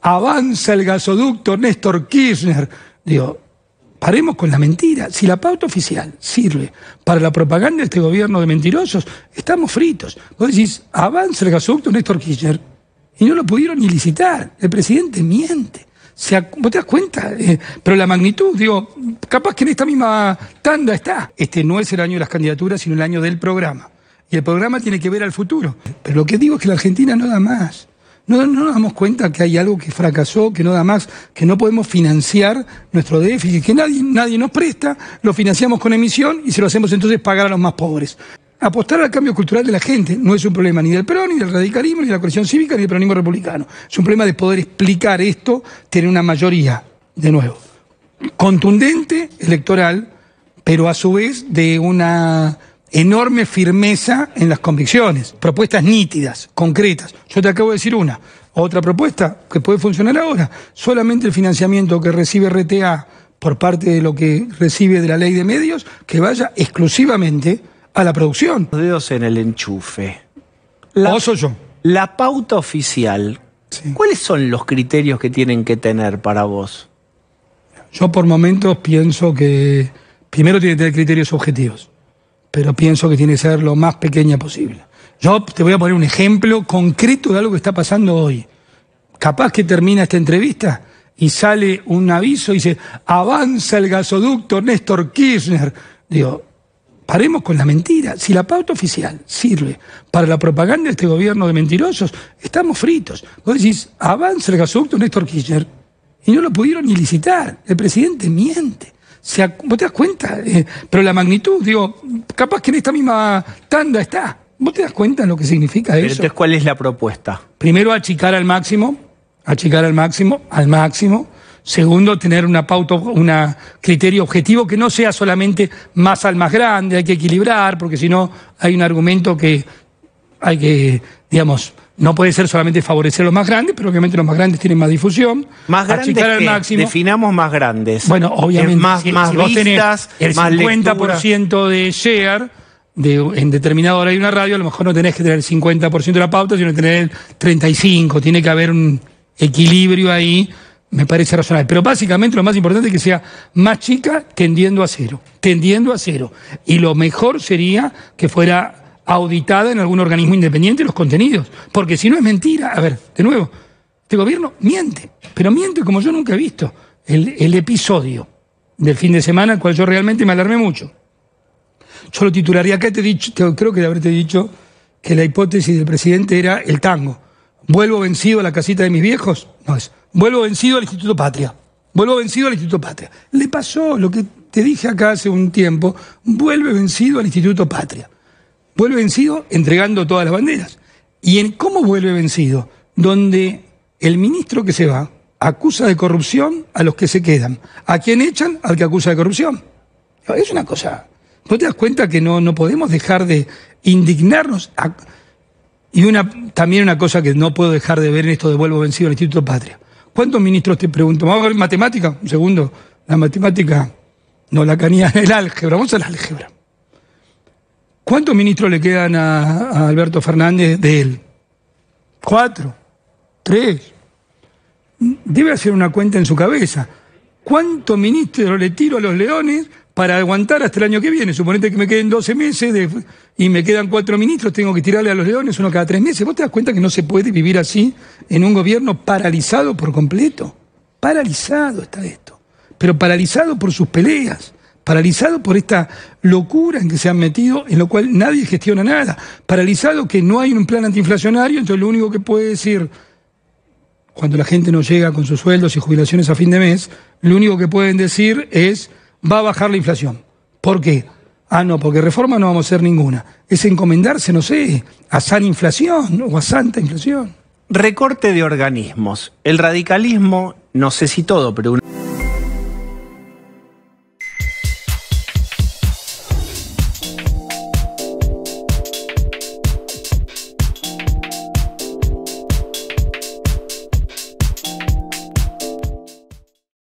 avanza el gasoducto Néstor Kirchner. Digo, paremos con la mentira. Si la pauta oficial sirve para la propaganda de este gobierno de mentirosos, estamos fritos. Vos decís, avanza el gasoducto Néstor Kirchner y no lo pudieron ni licitar. El presidente miente. Se ¿Vos te das cuenta? Eh, pero la magnitud, digo, capaz que en esta misma tanda está. Este no es el año de las candidaturas, sino el año del programa. Y el programa tiene que ver al futuro. Pero lo que digo es que la Argentina no da más. No, nos damos cuenta que hay algo que fracasó, que no da más, que no podemos financiar nuestro déficit, que nadie, nadie nos presta, lo financiamos con emisión y se lo hacemos entonces pagar a los más pobres. Apostar al cambio cultural de la gente no es un problema ni del PRO, ni del radicalismo, ni de la coalición cívica, ni del peronismo republicano. Es un problema de poder explicar esto, tener una mayoría, de nuevo, contundente electoral, pero a su vez de una enorme firmeza en las convicciones, propuestas nítidas, concretas. Yo te acabo de decir una. Otra propuesta que puede funcionar ahora, solamente el financiamiento que recibe RTA por parte de lo que recibe de la ley de medios, que vaya exclusivamente a la producción. Los en el enchufe. La, soy yo. La pauta oficial. ¿Cuáles son los criterios que tienen que tener para vos? Yo por momentos pienso que primero tiene que tener criterios objetivos pero pienso que tiene que ser lo más pequeña posible. Yo te voy a poner un ejemplo concreto de algo que está pasando hoy. Capaz que termina esta entrevista y sale un aviso y dice, avanza el gasoducto Néstor Kirchner. Digo, paremos con la mentira. Si la pauta oficial sirve para la propaganda de este gobierno de mentirosos, estamos fritos. Vos decís, avanza el gasoducto Néstor Kirchner. Y no lo pudieron ni licitar. El presidente miente vos te das cuenta, eh, pero la magnitud, digo, capaz que en esta misma tanda está. ¿Vos te das cuenta de lo que significa pero eso? Entonces, ¿cuál es la propuesta? Primero, achicar al máximo, achicar al máximo, al máximo. Segundo, tener una pauta, un criterio objetivo que no sea solamente más al más grande, hay que equilibrar, porque si no hay un argumento que hay que, digamos, no puede ser solamente favorecer a los más grandes, pero obviamente los más grandes tienen más difusión. Más grandes definamos más grandes. Bueno, obviamente. más, si, el 50% de share de, en determinado hora de una radio, a lo mejor no tenés que tener el 50% de la pauta, sino tener el 35%. Tiene que haber un equilibrio ahí, me parece razonable. Pero básicamente lo más importante es que sea más chica tendiendo a cero. Tendiendo a cero. Y lo mejor sería que fuera auditada en algún organismo independiente los contenidos. Porque si no es mentira, a ver, de nuevo, este gobierno miente, pero miente como yo nunca he visto. El, episodio del fin de semana, al cual yo realmente me alarmé mucho. Yo lo titularía acá, te he dicho, creo que de habré dicho que la hipótesis del presidente era el tango. Vuelvo vencido a la casita de mis viejos, no es. Vuelvo vencido al Instituto Patria. Vuelvo vencido al Instituto Patria. Le pasó lo que te dije acá hace un tiempo, vuelve vencido al Instituto Patria. Vuelve vencido entregando todas las banderas. ¿Y en cómo vuelve vencido? Donde el ministro que se va acusa de corrupción a los que se quedan. ¿A quién echan? Al que acusa de corrupción. Es una cosa. ¿No te das cuenta que no, no podemos dejar de indignarnos? Y una, también una cosa que no puedo dejar de ver en esto de vuelvo vencido al Instituto Patria. ¿Cuántos ministros te pregunto? Vamos a ver matemática, un segundo. La matemática, no la canía, el álgebra, vamos a la álgebra. ¿Cuántos ministros le quedan a, Alberto Fernández de él? ¿Cuatro? ¿Tres? Debe hacer una cuenta en su cabeza. ¿Cuántos ministros le tiro a los leones para aguantar hasta el año que viene. Suponete que me queden 12 meses y me quedan cuatro ministros, tengo que tirarle a los leones uno cada tres meses. ¿Vos te das cuenta que no se puede vivir así en un gobierno paralizado por completo? Paralizado está esto, pero paralizado por sus peleas paralizado por esta locura en que se han metido, en lo cual nadie gestiona nada, paralizado que no hay un plan antiinflacionario, entonces lo único que puede decir cuando la gente no llega con sus sueldos y jubilaciones a fin de mes, lo único que pueden decir es va a bajar la inflación. ¿Por qué? Ah, no, porque reforma no vamos a hacer ninguna. Es encomendarse, no sé, a sana inflación o a santa inflación. Recorte de organismos. El radicalismo, no sé si todo, pero